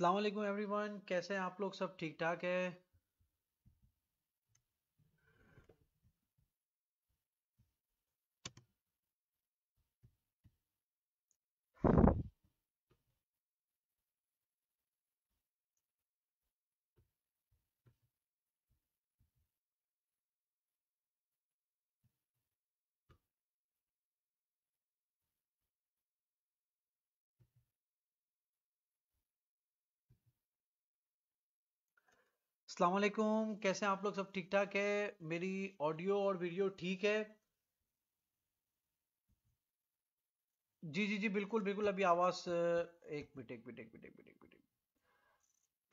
अल्लाम एवरीवन कैसे हैं आप लोग सब ठीक ठाक है असलकुम कैसे हैं आप लोग सब ठीक ठाक है मेरी ऑडियो और वीडियो ठीक है जी जी जी बिल्कुल बिल्कुल अभी आवाज एक मिनट एक मिनट एक मिनट एक मिनट एक मिनट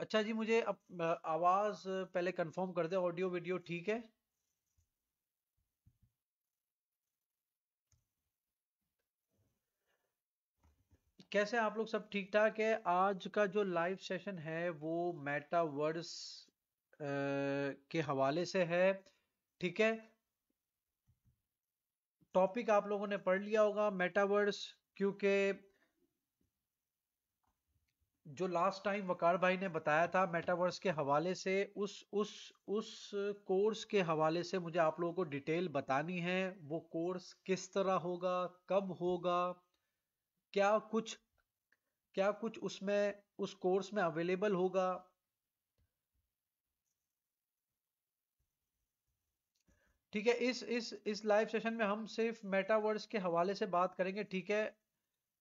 अच्छा जी मुझे अब आवाज पहले कंफर्म कर दे ऑडियो वीडियो ठीक है कैसे आप लोग सब ठीक ठाक है आज का जो लाइव सेशन है वो मेटावर्स के हवाले से है ठीक है टॉपिक आप लोगों ने पढ़ लिया होगा मेटावर्स क्योंकि जो लास्ट टाइम वकार भाई ने बताया था मेटावर्स के हवाले से उस उस उस कोर्स के हवाले से मुझे आप लोगों को डिटेल बतानी है वो कोर्स किस तरह होगा कब होगा क्या कुछ क्या कुछ उसमें उस कोर्स में अवेलेबल होगा ठीक है इस इस इस लाइव सेशन में हम सिर्फ मेटावर्स के हवाले से बात करेंगे ठीक है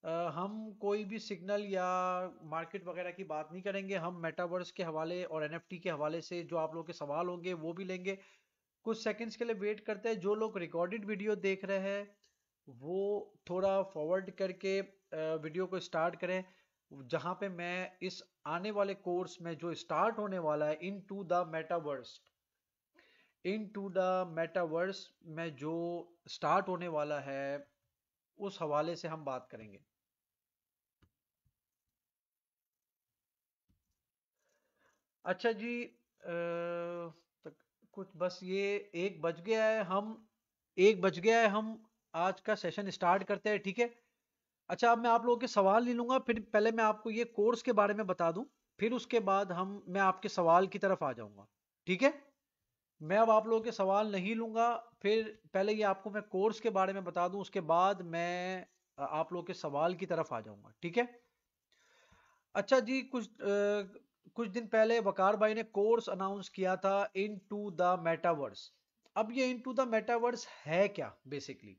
आ, हम कोई भी सिग्नल या मार्केट वगैरह की बात नहीं करेंगे हम मेटावर्स के हवाले और एन के हवाले से जो आप लोग के सवाल होंगे वो भी लेंगे कुछ सेकेंड्स के लिए वेट करते हैं जो लोग रिकॉर्डेड वीडियो देख रहे हैं वो थोड़ा फॉरवर्ड करके वीडियो को स्टार्ट करें जहां पे मैं इस आने वाले कोर्स में जो स्टार्ट होने वाला है into the metaverse into the metaverse में जो स्टार्ट होने वाला है उस हवाले से हम बात करेंगे अच्छा जी तक कुछ बस ये एक बज गया है हम एक बज गया है हम आज का सेशन स्टार्ट करते हैं ठीक है अच्छा अब मैं आप लोगों के सवाल ले लूंगा फिर पहले मैं आपको ये कोर्स के बारे में बता दूं फिर उसके बाद हम मैं आपके सवाल की तरफ आ जाऊंगा ठीक है मैं अब आप लोगों के सवाल नहीं लूँगा फिर पहले ये आपको मैं कोर्स के बारे में बता दूँ उसके बाद मैं आप लोगों के सवाल की तरफ आ जाऊँगा ठीक है अच्छा जी कुछ आ, कुछ दिन पहले वकार भाई ने कोर्स अनाउंस किया था इन टू द मेटावर्स अब ये इन टू द मेटावर्स है क्या बेसिकली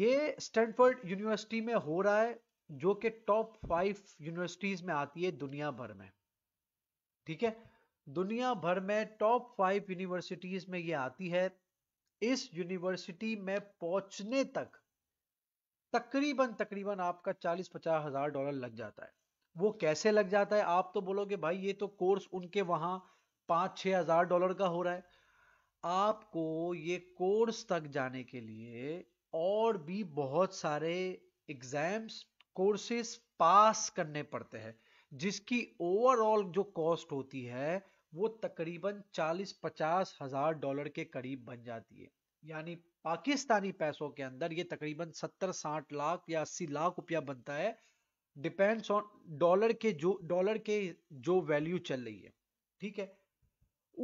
ये स्टैनफोर्ड यूनिवर्सिटी में हो रहा है जो कि टॉप फाइव यूनिवर्सिटीज में आती है दुनिया भर में ठीक है दुनिया भर में टॉप फाइव यूनिवर्सिटीज में ये आती है इस यूनिवर्सिटी में पहुंचने तक तकरीबन तकरीबन आपका चालीस पचास हजार डॉलर लग जाता है वो कैसे लग जाता है आप तो बोलोगे भाई ये तो कोर्स उनके वहां पांच छह हजार डॉलर का हो रहा है आपको ये कोर्स तक जाने के लिए और भी बहुत सारे एग्जाम्स कोर्सेस पास करने पड़ते हैं जिसकी ओवरऑल जो कॉस्ट होती है वो तकरीबन 40-50 हजार डॉलर के करीब बन जाती है यानी पाकिस्तानी पैसों के अंदर ये तकरीबन 70-60 लाख या 80 लाख रुपया बनता है डिपेंड्स ऑन डॉलर के जो डॉलर के जो वैल्यू चल रही है ठीक है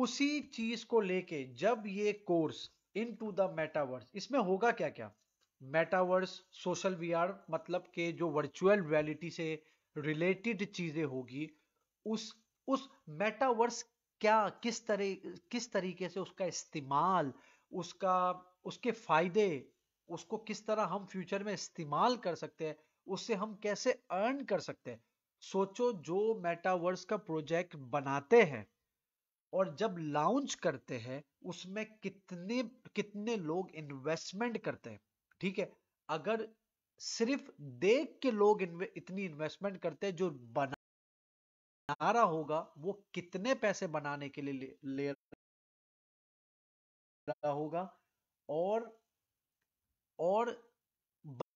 उसी चीज को लेके जब ये course into the metaverse इसमें होगा क्या क्या मेटावर्स सोशल वी मतलब के जो वर्चुअल रियलिटी से रिलेटेड चीजें होगी उस उस मेटावर्स क्या किस तरह किस तरीके से उसका इस्तेमाल उसका उसके फ़ायदे उसको किस तरह हम फ्यूचर में इस्तेमाल कर सकते हैं उससे हम कैसे अर्न कर सकते हैं सोचो जो मेटावर्स का प्रोजेक्ट बनाते हैं और जब लॉन्च करते हैं उसमें कितने कितने लोग इन्वेस्टमेंट करते हैं ठीक है अगर सिर्फ देख के लोग इतनी इन्वेस्टमेंट करते हैं जो बना बना रहा होगा वो कितने पैसे बनाने के लिए ले, रहा होगा और और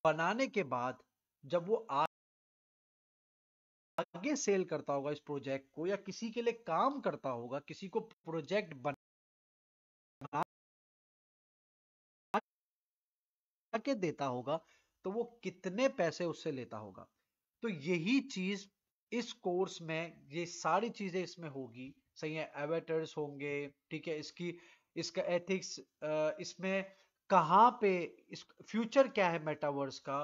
बनाने के बाद जब वो आगे सेल करता होगा इस प्रोजेक्ट को या किसी के लिए काम करता होगा किसी को प्रोजेक्ट बना के देता होगा तो वो कितने पैसे उससे लेता होगा तो यही चीज इस कोर्स में ये सारी चीजें इसमें होगी सही है एवेटर्स होंगे ठीक है इसकी इसका एथिक्स इसमें कहाँ पे इस फ्यूचर क्या है मेटावर्स का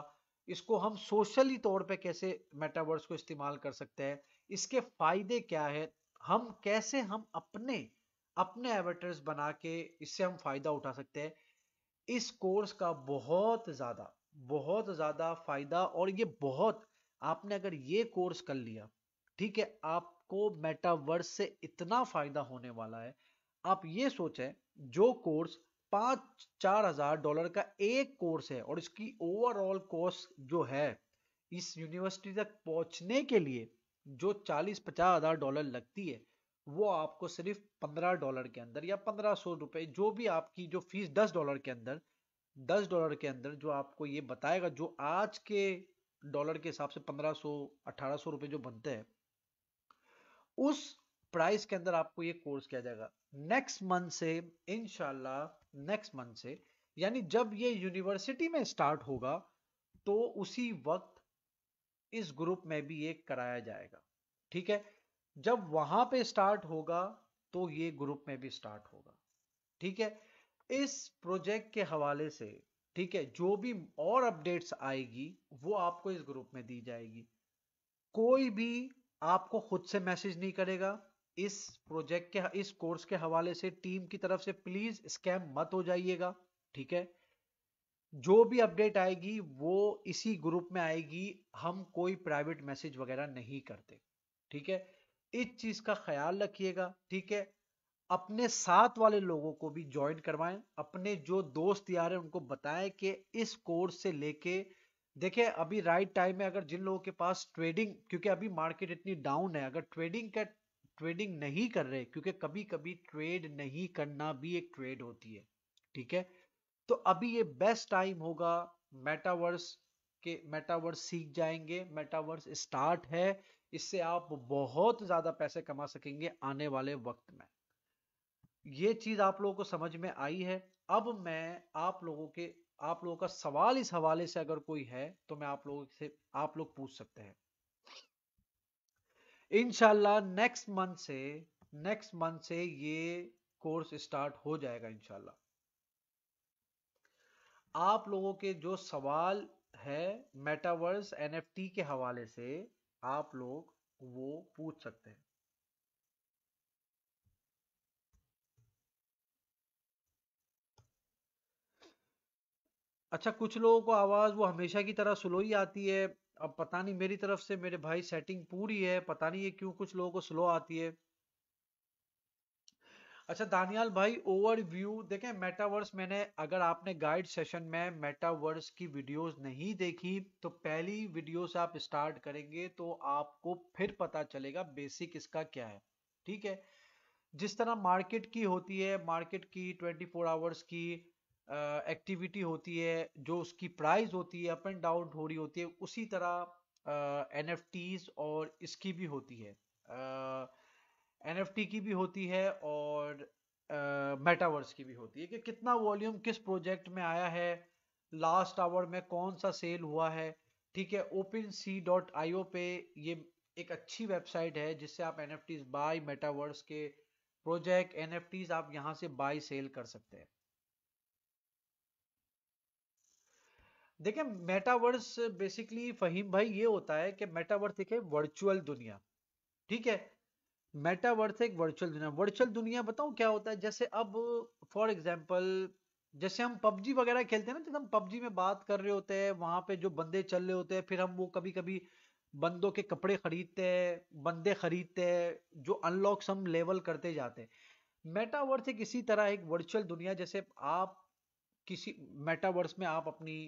इसको हम सोशली तौर पे कैसे मेटावर्स को इस्तेमाल कर सकते हैं इसके फायदे क्या है हम कैसे हम अपने अपने एवेटर्स बना के इससे हम फायदा उठा सकते हैं इस कोर्स का बहुत ज़्यादा बहुत ज़्यादा फायदा और ये बहुत आपने अगर ये कोर्स कर लिया ठीक है आपको मेटावर्स से इतना फायदा होने वाला है आप ये सोचें जो कोर्स पांच चार हजार डॉलर का एक कोर्स है और इसकी ओवरऑल कॉस्ट जो है इस यूनिवर्सिटी तक पहुंचने के लिए जो चालीस पचास हजार डॉलर लगती है वो आपको सिर्फ पंद्रह डॉलर के अंदर या पंद्रह सौ रुपए जो भी आपकी जो फीस दस डॉलर के अंदर दस डॉलर के अंदर जो आपको ये बताएगा जो आज के डॉलर के हिसाब से 1500 1800 रुपए जो बनते हैं उस प्राइस के अंदर आपको ये कोर्स किया जाएगा नेक्स्ट मंथ से इनशाला नेक्स्ट मंथ से यानी जब ये यूनिवर्सिटी में स्टार्ट होगा तो उसी वक्त इस ग्रुप में भी ये कराया जाएगा ठीक है जब वहां पे स्टार्ट होगा तो ये ग्रुप में भी स्टार्ट होगा ठीक है इस प्रोजेक्ट के हवाले से ठीक है जो भी और अपडेट्स आएगी वो आपको इस ग्रुप में दी जाएगी कोई भी आपको खुद से मैसेज नहीं करेगा इस प्रोजेक्ट के इस कोर्स के हवाले से टीम की तरफ से प्लीज स्कैम मत हो जाइएगा ठीक है जो भी अपडेट आएगी वो इसी ग्रुप में आएगी हम कोई प्राइवेट मैसेज वगैरह नहीं करते ठीक है इस चीज का ख्याल रखिएगा ठीक है अपने साथ वाले लोगों को भी ज्वाइन करवाएं अपने जो दोस्त यार हैं उनको बताएं कि इस कोर्स से लेके देखिए अभी राइट टाइम में अगर जिन लोगों के पास ट्रेडिंग क्योंकि अभी मार्केट इतनी डाउन है अगर ट्रेडिंग का ट्रेडिंग नहीं कर रहे क्योंकि कभी कभी ट्रेड नहीं करना भी एक ट्रेड होती है ठीक है तो अभी ये बेस्ट टाइम होगा मेटावर्स के मेटावर्स सीख जाएंगे मेटावर्स स्टार्ट है इससे आप बहुत ज़्यादा पैसे कमा सकेंगे आने वाले वक्त में ये चीज आप लोगों को समझ में आई है अब मैं आप लोगों के आप लोगों का सवाल इस हवाले से अगर कोई है तो मैं आप लोगों से आप लोग पूछ सकते हैं इनशाला नेक्स्ट मंथ से नेक्स्ट मंथ से ये कोर्स स्टार्ट हो जाएगा इनशाला आप लोगों के जो सवाल है मेटावर्स एनएफटी के हवाले से आप लोग वो पूछ सकते हैं अच्छा कुछ लोगों को आवाज़ वो हमेशा की तरह स्लो ही आती है अब पता नहीं मेरी तरफ से मेरे भाई सेटिंग पूरी है पता नहीं ये क्यों कुछ लोगों को स्लो आती है अच्छा दानियाल भाई ओवरव्यू देखें मेटावर्स मैंने अगर आपने गाइड सेशन में मेटावर्स की वीडियोस नहीं देखी तो पहली वीडियो से आप स्टार्ट करेंगे तो आपको फिर पता चलेगा बेसिक इसका क्या है ठीक है जिस तरह मार्केट की होती है मार्केट की 24 फोर आवर्स की एक्टिविटी होती है जो उसकी प्राइस होती है अप एंड डाउन हो रही होती है उसी तरह एन uh, और इसकी भी होती है एन uh, की भी होती है और मेटावर्स uh, की भी होती है कि कितना वॉल्यूम किस प्रोजेक्ट में आया है लास्ट आवर में कौन सा सेल हुआ है ठीक है ओपन सी डॉट आई ओ पे ये एक अच्छी वेबसाइट है जिससे आप N F Ts by metaverse के प्रोजेक्ट एन एफ टीज आप यहाँ से बाई सेल कर सकते हैं देखिए मेटावर्स बेसिकली फहीम भाई ये होता है कि मेटावर्स एक है वर्चुअल दुनिया ठीक है मेटावर्स एक वर्चुअल दुनिया वर्चुअल दुनिया बताऊं क्या होता है जैसे अब फॉर एग्जांपल जैसे हम पबजी वगैरह खेलते हैं ना जब हम पबजी में बात कर रहे होते हैं वहां पे जो बंदे चल रहे होते हैं फिर हम वो कभी कभी बंदों के कपड़े खरीदते हैं बंदे खरीदते हैं जो अनलॉक्स हम लेवल करते जाते हैं मेटावर्स एक इसी तरह एक वर्चुअल दुनिया जैसे आप किसी मेटावर्स में आप अपनी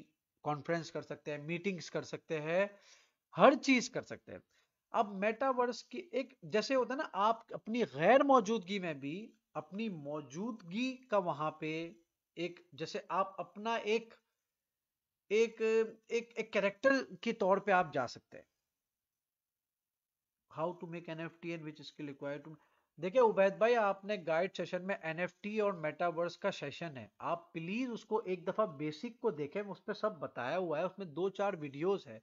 कॉन्फ्रेंस कर सकते हैं मीटिंग्स कर सकते हैं हर चीज कर सकते हैं अब मेटावर्स की एक जैसे होता है ना आप अपनी गैर मौजूदगी में भी अपनी मौजूदगी का वहां पे एक जैसे आप अपना एक एक एक एक कैरेक्टर के तौर पे आप जा सकते हैं how to make N F T in which इसके रिक्वायर टू देखिए उबैद भाई आपने गाइड सेशन में एनएफटी और मेटावर्स का सेशन है आप प्लीज उसको एक दफा बेसिक को देखें उस पर सब बताया हुआ है उसमें दो चार वीडियोस है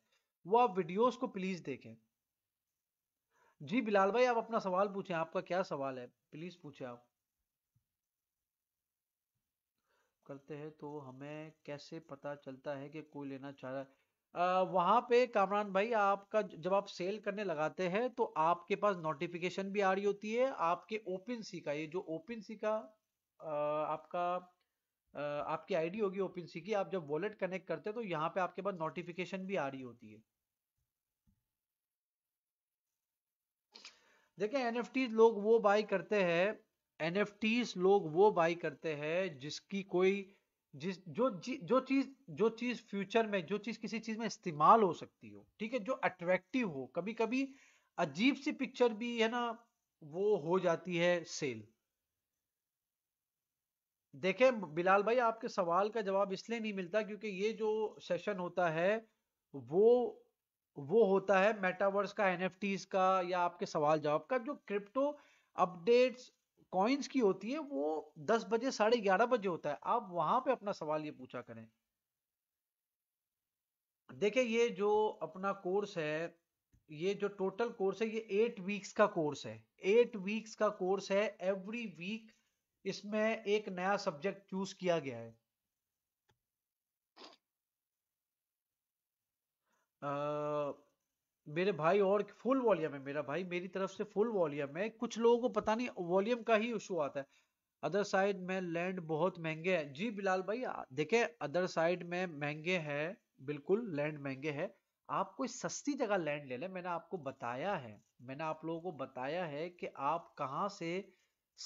वो आप वीडियोस को प्लीज देखें जी बिलाल भाई आप अपना सवाल पूछें आपका क्या सवाल है प्लीज पूछे आप करते हैं तो हमें कैसे पता चलता है कि कोई लेना चाह रहा है वहां पे कामरान भाई आपका जब आप सेल करने लगाते हैं तो आपके पास नोटिफिकेशन भी आ रही होती है आपके ओपन सी का ये जो ओपन सी का आपका आपकी आईडी होगी ओपन सी की आप जब वॉलेट कनेक्ट करते हैं तो यहाँ पे आपके पास नोटिफिकेशन भी आ रही होती है देखिए एन लोग वो बाई करते हैं एन लोग वो बाई करते हैं जिसकी कोई जिस जो जो चीज जो चीज फ्यूचर में जो चीज किसी चीज में इस्तेमाल हो सकती हो ठीक है जो अट्रैक्टिव हो कभी कभी अजीब सी पिक्चर भी है ना वो हो जाती है सेल देखे बिलाल भाई आपके सवाल का जवाब इसलिए नहीं मिलता क्योंकि ये जो सेशन होता है वो वो होता है मेटावर्स का एनएफटीज का या आपके सवाल जवाब का जो क्रिप्टो अपडेट्स कॉइन्स की होती है वो दस बजे साढ़े ग्यारह बजे होता है आप वहां पे अपना सवाल ये पूछा करें देखिए ये जो अपना कोर्स है ये जो टोटल कोर्स है ये एट वीक्स का कोर्स है एट वीक्स का कोर्स है एवरी वीक इसमें एक नया सब्जेक्ट चूज किया गया है आ, मेरे भाई और फुल वॉल्यूम है मेरा भाई मेरी तरफ से फुल वॉल्यूम है कुछ लोगों को पता नहीं वॉल्यूम का ही इशू आता है अदर साइड में लैंड बहुत महंगे हैं जी बिलाल भाई देखे अदर साइड में महंगे हैं बिल्कुल लैंड महंगे है आप कोई सस्ती जगह लैंड ले लें मैंने आपको बताया है मैंने आप लोगों को बताया है कि आप कहाँ से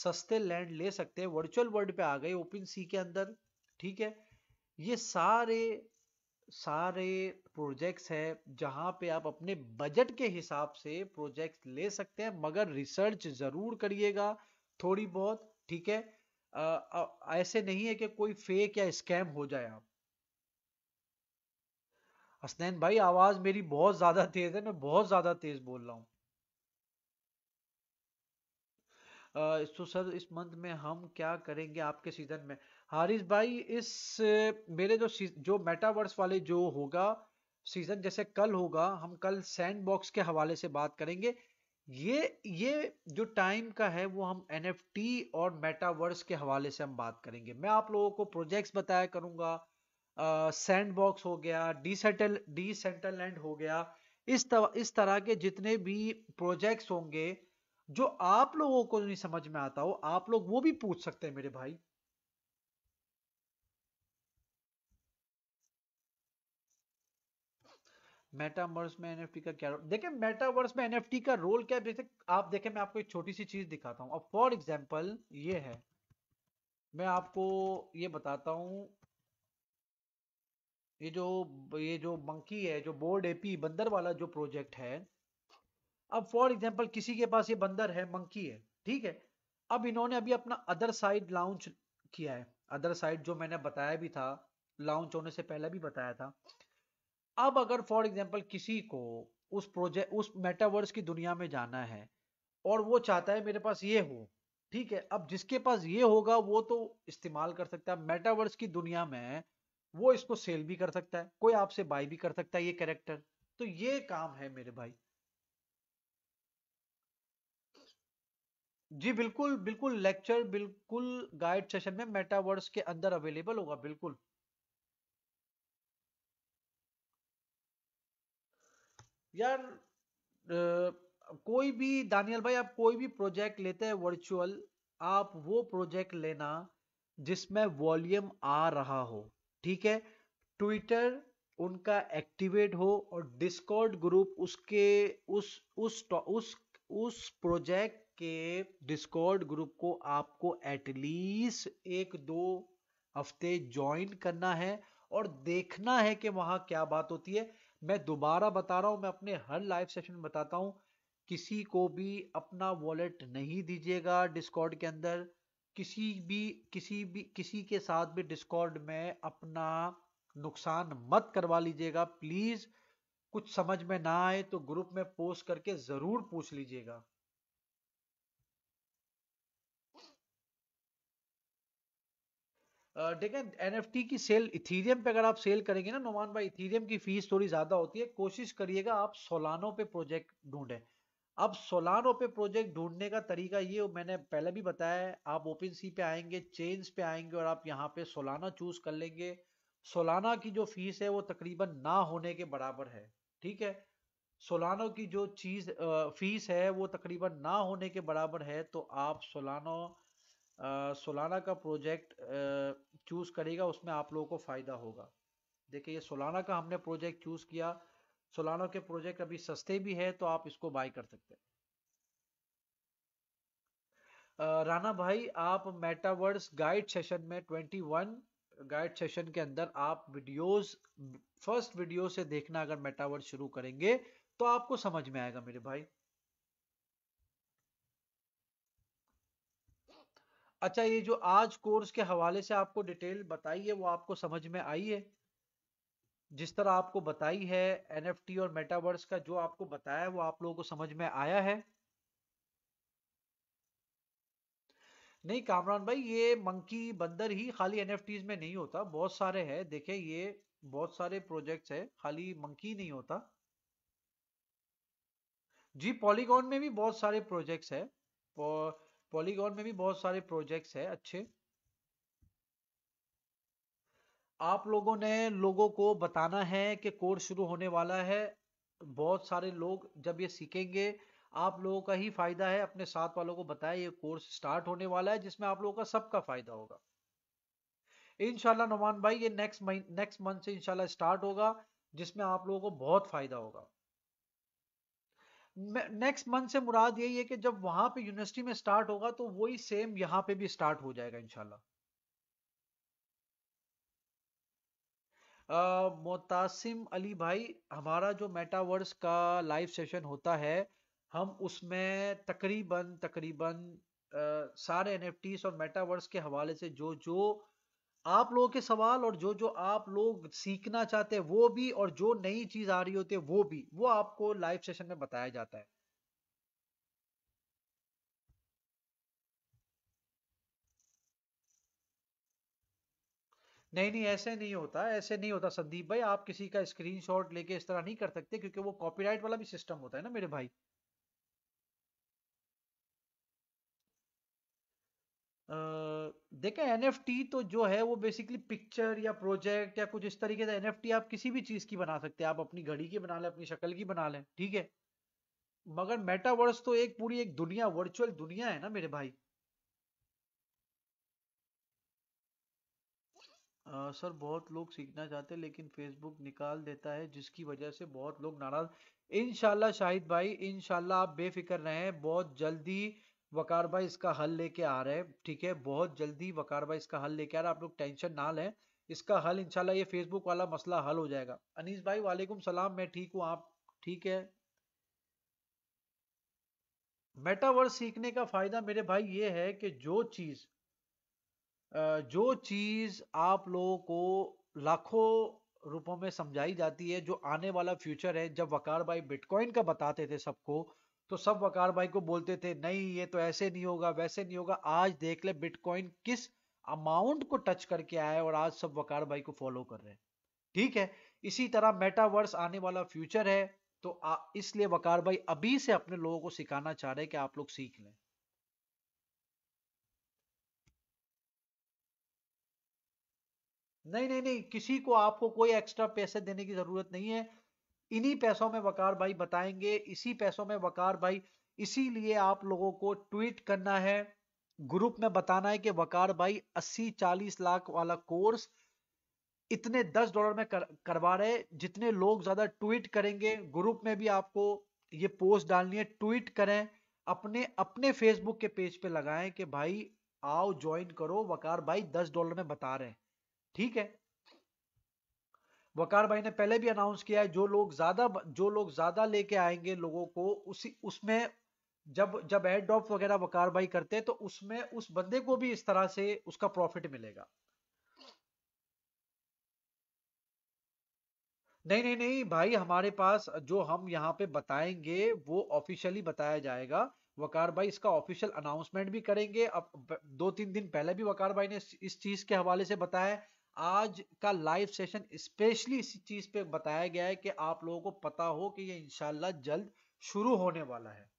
सस्ते लैंड ले सकते हैं वर्चुअल वर्ल्ड पे आ गए ओपन सी के अंदर ठीक है ये सारे सारे प्रोजेक्ट्स है जहां पे आप अपने बजट के हिसाब से प्रोजेक्ट ले सकते हैं मगर रिसर्च जरूर करिएगा थोड़ी बहुत ठीक है आ, ऐसे नहीं है कि कोई फेक या स्कैम हो जाए आप हसनैन भाई आवाज मेरी बहुत ज्यादा तेज है मैं बहुत ज्यादा तेज बोल रहा हूँ तो सर इस मंथ में हम क्या करेंगे आपके सीजन में हारिस भाई इस मेरे जो जो मेटावर्स वाले जो होगा सीजन जैसे कल होगा हम कल सैंडबॉक्स बॉक्स के हवाले से बात करेंगे ये ये जो टाइम का है वो हम एन और मेटावर्स के हवाले से हम बात करेंगे मैं आप लोगों को प्रोजेक्ट्स बताया करूंगा सैंडबॉक्स बॉक्स हो गया डी सेंटल लैंड हो गया इस तरह इस तरह के जितने भी प्रोजेक्ट्स होंगे जो आप लोगों को नहीं समझ में आता हो आप लोग वो भी पूछ सकते हैं मेरे भाई मेटावर्स में एनएफटी का क्या रोल देखिए मेटावर्स में एनएफटी का रोल क्या जैसे आप देखें मैं आपको एक छोटी सी चीज दिखाता हूँ अब फॉर एग्जांपल ये है मैं आपको ये बताता हूँ ये जो ये जो मंकी है जो बोर्ड एपी बंदर वाला जो प्रोजेक्ट है अब फॉर एग्जाम्पल किसी के पास ये बंदर है मंकी है ठीक है अब इन्होंने अभी अपना अदर साइड लॉन्च किया है अदर साइड जो मैंने बताया भी था लॉन्च होने से पहले भी बताया था अब अगर फॉर एग्जाम्पल किसी को उस प्रोजेक्ट उस मेटावर्स की दुनिया में जाना है और वो चाहता है मेरे पास ये हो ठीक है अब जिसके पास ये होगा वो तो इस्तेमाल कर सकता है मेटावर्स की दुनिया में वो इसको सेल भी कर सकता है कोई आपसे बाय भी कर सकता है ये कैरेक्टर तो ये काम है मेरे भाई जी बिल्कुल बिल्कुल लेक्चर बिल्कुल गाइड सेशन में मेटावर्स के अंदर अवेलेबल होगा बिल्कुल यार कोई भी दानियल भाई आप कोई भी प्रोजेक्ट लेते हैं वर्चुअल आप वो प्रोजेक्ट लेना जिसमें वॉल्यूम आ रहा हो ठीक है ट्विटर उनका एक्टिवेट हो और डिस्कॉर्ड ग्रुप उसके उस उस उस उस प्रोजेक्ट के डिस्कॉर्ड ग्रुप को आपको एटलीस्ट एक दो हफ्ते ज्वाइन करना है और देखना है कि वहां क्या बात होती है मैं दोबारा बता रहा हूं मैं अपने हर लाइव सेशन में बताता हूं किसी को भी अपना वॉलेट नहीं दीजिएगा डिस्कॉर्ड के अंदर किसी भी किसी भी किसी के साथ भी डिस्कॉर्ड में अपना नुकसान मत करवा लीजिएगा प्लीज कुछ समझ में ना आए तो ग्रुप में पोस्ट करके जरूर पूछ लीजिएगा देखें टी की सेल इथीरियम पे अगर आप सेल करेंगे ना नोमान भाई इथीरियम की फीस थोड़ी ज्यादा होती है कोशिश करिएगा आप सोलानो पे प्रोजेक्ट ढूंढें अब सोलानो पे प्रोजेक्ट ढूंढने का तरीका ये मैंने पहले भी बताया है आप ओपन सी पे आएंगे चेन्स पे आएंगे और आप यहाँ पे सोलाना चूज कर लेंगे सोलाना की जो फीस है वो तकरीबन ना होने के बराबर है ठीक है सोलानो की जो चीज फीस है वो तकरीबन ना होने के बराबर है तो आप सोलानो सोलाना का प्रोजेक्ट चूज़ करेगा उसमें आप लोगों को फ़ायदा होगा देखिए ये सोलाना का हमने प्रोजेक्ट चूज़ किया सोलाना के प्रोजेक्ट अभी सस्ते भी है तो आप इसको बाय कर सकते हैं राना भाई आप मेटावर्स गाइड सेशन में 21 गाइड सेशन के अंदर आप वीडियोस फर्स्ट वीडियो से देखना अगर मेटावर्स शुरू करेंगे तो आपको समझ में आएगा मेरे भाई अच्छा ये जो आज कोर्स के हवाले से आपको डिटेल बताई है वो आपको समझ में आई है जिस तरह आपको बताई है एनएफटी और मेटावर्स का जो आपको बताया है वो आप लोगों को समझ में आया है नहीं कामरान भाई ये मंकी बंदर ही खाली एनएफटीज में नहीं होता बहुत सारे हैं देखे ये बहुत सारे प्रोजेक्ट्स है खाली मंकी नहीं होता जी पॉलीगॉन में भी बहुत सारे प्रोजेक्ट्स है और पॉलीगॉन में भी बहुत सारे प्रोजेक्ट्स है अच्छे आप लोगों ने लोगों को बताना है कि कोर्स शुरू होने वाला है बहुत सारे लोग जब ये सीखेंगे आप लोगों का ही फायदा है अपने साथ वालों को बताएं ये कोर्स स्टार्ट होने वाला है जिसमें आप लोगों का सबका फायदा होगा इनशाला नुमान भाई ये नेक्स्ट नेक्स्ट मंथ से इनशाला स्टार्ट होगा जिसमें आप लोगों को बहुत फायदा होगा नेक्स्ट मंथ से मुराद यही है कि जब वहां पे यूनिवर्सिटी में स्टार्ट होगा तो वही सेम यहाँ पे भी स्टार्ट हो जाएगा इनशाला मोतासिम अली भाई हमारा जो मेटावर्स का लाइव सेशन होता है हम उसमें तकरीबन तकरीबन आ, सारे एन और मेटावर्स के हवाले से जो जो आप लोगों के सवाल और जो जो आप लोग सीखना चाहते हैं वो भी और जो नई चीज आ रही होती है वो भी वो आपको लाइव सेशन में बताया जाता है नहीं नहीं ऐसे नहीं होता ऐसे नहीं होता संदीप भाई आप किसी का स्क्रीनशॉट लेके इस तरह नहीं कर सकते क्योंकि वो कॉपीराइट वाला भी सिस्टम होता है ना मेरे भाई आ, देखें एन तो जो है वो बेसिकली पिक्चर या प्रोजेक्ट या कुछ इस तरीके से एन आप किसी भी चीज़ की बना सकते हैं आप अपनी घड़ी की बना लें अपनी शक्ल की बना लें ठीक है मगर मेटावर्स तो एक पूरी एक दुनिया वर्चुअल दुनिया है ना मेरे भाई आ, सर बहुत लोग सीखना चाहते हैं लेकिन फेसबुक निकाल देता है जिसकी वजह से बहुत लोग नाराज इनशाला शाहिद भाई इनशाला आप बेफिक्र रहें बहुत जल्दी वकार भाई इसका हल लेके आ रहे हैं ठीक है बहुत जल्दी वकार भाई इसका हल लेके आ रहा है आप लोग टेंशन ना लें इसका हल इंशाल्लाह ये फेसबुक वाला मसला हल हो जाएगा अनीस भाई वालेकुम सलाम मैं ठीक हूँ आप ठीक है मेटावर्स सीखने का फायदा मेरे भाई ये है कि जो चीज जो चीज आप लोगों को लाखों रुपयों में समझाई जाती है जो आने वाला फ्यूचर है जब वकार भाई बिटकॉइन का बताते थे सबको तो सब वकार भाई को बोलते थे नहीं ये तो ऐसे नहीं होगा वैसे नहीं होगा आज देख ले बिटकॉइन किस अमाउंट को टच करके आया है और आज सब वकार भाई को फॉलो कर रहे हैं ठीक है इसी तरह मेटावर्स आने वाला फ्यूचर है तो इसलिए वकार भाई अभी से अपने लोगों को सिखाना चाह रहे हैं कि आप लोग सीख लें नहीं नहीं नहीं किसी को आपको कोई एक्स्ट्रा पैसे देने की जरूरत नहीं है इन्हीं पैसों में वकार भाई बताएंगे इसी पैसों में वकार भाई इसीलिए आप लोगों को ट्वीट करना है ग्रुप में बताना है कि वकार भाई 80 40 लाख वाला कोर्स इतने 10 डॉलर में कर, करवा रहे जितने लोग ज्यादा ट्वीट करेंगे ग्रुप में भी आपको ये पोस्ट डालनी है ट्वीट करें अपने अपने फेसबुक के पेज पे लगाएं कि भाई आओ ज्वाइन करो वकार भाई 10 डॉलर में बता रहे हैं ठीक है वकार भाई ने पहले भी अनाउंस किया है जो लोग ज्यादा जो लोग ज्यादा लेके आएंगे लोगों को उसी उसमें जब जब एड ड्रॉप वगैरह वकार भाई करते हैं तो उसमें उस बंदे को भी इस तरह से उसका प्रॉफिट मिलेगा नहीं नहीं नहीं भाई हमारे पास जो हम यहाँ पे बताएंगे वो ऑफिशियली बताया जाएगा वकार भाई इसका ऑफिशियल अनाउंसमेंट भी करेंगे अब दो तीन दिन पहले भी वकार भाई ने इस चीज के हवाले से बताया आज का लाइव सेशन स्पेशली इसी चीज पे बताया गया है कि आप लोगों को पता हो कि ये इंशाल्लाह जल्द शुरू होने वाला है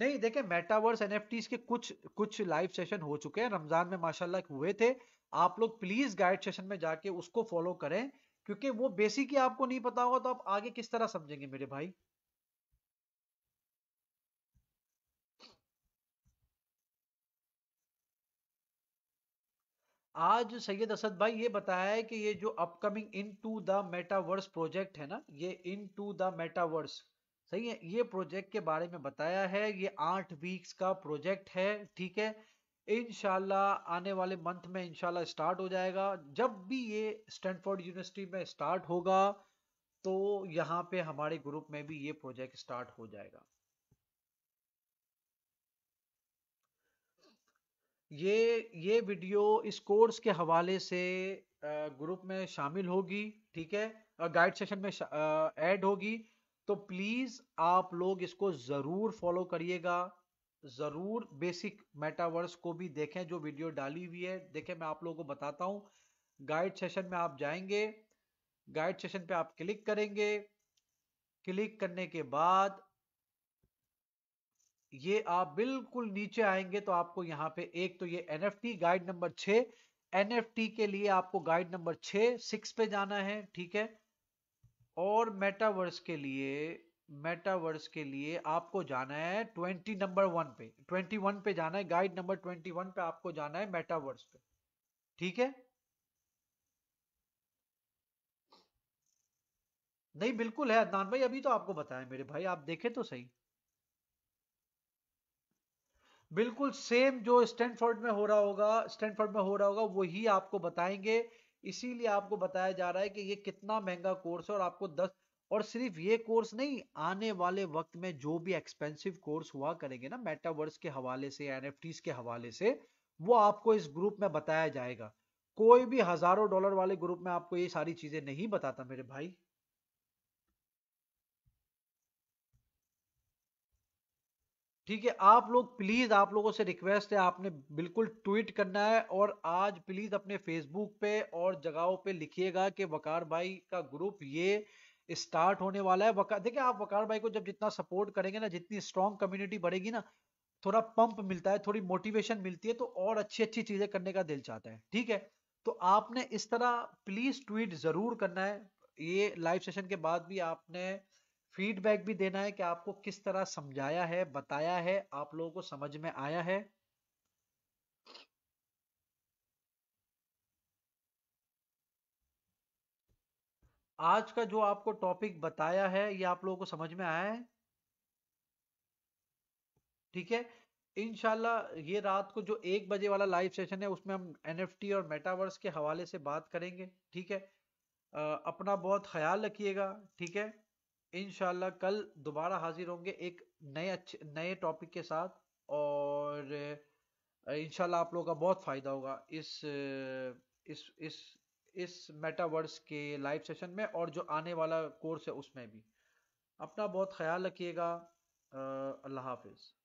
नहीं देखें मेटावर्स एनएफटीज के कुछ कुछ लाइव सेशन हो चुके हैं रमजान में माशाल्लाह हुए थे आप लोग प्लीज गाइड सेशन में जाके उसको फॉलो करें क्योंकि वो बेसिक ही आपको नहीं पता होगा तो आप आगे किस तरह समझेंगे मेरे भाई आज सैयद असद भाई ये बताया है कि ये जो upcoming into the metaverse project है ना ये इन टू द मेटावर्स सही है ये प्रोजेक्ट के बारे में बताया है ये आठ वीक्स का प्रोजेक्ट है ठीक है इनशाला आने वाले मंथ में इनशाला स्टार्ट हो जाएगा जब भी ये स्टैनफोर्ड यूनिवर्सिटी में स्टार्ट होगा तो यहाँ पे हमारे ग्रुप में भी ये प्रोजेक्ट स्टार्ट हो जाएगा ये ये वीडियो इस कोर्स के हवाले से ग्रुप में शामिल होगी ठीक है गाइड सेशन में ऐड होगी तो प्लीज़ आप लोग इसको ज़रूर फॉलो करिएगा ज़रूर बेसिक मेटावर्स को भी देखें जो वीडियो डाली हुई है देखें मैं आप लोगों को बताता हूँ गाइड सेशन में आप जाएंगे गाइड सेशन पे आप क्लिक करेंगे क्लिक करने के बाद ये आप बिल्कुल नीचे आएंगे तो आपको यहाँ पे एक तो ये एन गाइड नंबर छ एन के लिए आपको गाइड नंबर छह सिक्स पे जाना है ठीक है और मेटावर्स के लिए मेटावर्स के लिए आपको जाना है ट्वेंटी नंबर वन पे ट्वेंटी वन पे जाना है गाइड नंबर ट्वेंटी वन पे आपको जाना है मेटावर्स पे ठीक है नहीं बिल्कुल है अदनान भाई अभी तो आपको बताया मेरे भाई आप देखे तो सही बिल्कुल सेम जो स्टैनफोर्ड में हो रहा होगा स्टैनफोर्ड में हो रहा होगा वही आपको बताएंगे इसीलिए आपको बताया जा रहा है कि ये कितना महंगा कोर्स है और आपको दस और सिर्फ ये कोर्स नहीं आने वाले वक्त में जो भी एक्सपेंसिव कोर्स हुआ करेंगे ना मेटावर्स के हवाले से एन के हवाले से वो आपको इस ग्रुप में बताया जाएगा कोई भी हजारों डॉलर वाले ग्रुप में आपको ये सारी चीजें नहीं बताता मेरे भाई ठीक है आप लोग प्लीज आप लोगों से रिक्वेस्ट है आपने बिल्कुल ट्वीट करना है और आज प्लीज अपने फेसबुक पे और जगहों पे लिखिएगा कि वकार भाई का ग्रुप ये स्टार्ट होने वाला है वकार देखिए आप वकार भाई को जब जितना सपोर्ट करेंगे ना जितनी स्ट्रांग कम्युनिटी बढ़ेगी ना थोड़ा पंप मिलता है थोड़ी मोटिवेशन मिलती है तो और अच्छी अच्छी चीजें करने का दिल चाहता है ठीक है तो आपने इस तरह प्लीज ट्वीट जरूर करना है ये लाइव सेशन के बाद भी आपने फीडबैक भी देना है कि आपको किस तरह समझाया है बताया है आप लोगों को समझ में आया है आज का जो आपको टॉपिक बताया है ये आप लोगों को समझ में आया है ठीक है इनशाला ये रात को जो एक बजे वाला लाइव सेशन है उसमें हम एनएफटी और मेटावर्स के हवाले से बात करेंगे ठीक है आ, अपना बहुत ख्याल रखिएगा ठीक है इन कल दोबारा हाजिर होंगे एक नए अच्छे नए टॉपिक के साथ और इनशाला आप लोगों का बहुत फ़ायदा होगा इस इस इस इस मेटावर्स के लाइव सेशन में और जो आने वाला कोर्स है उसमें भी अपना बहुत ख्याल रखिएगा अल्लाह हाफिज़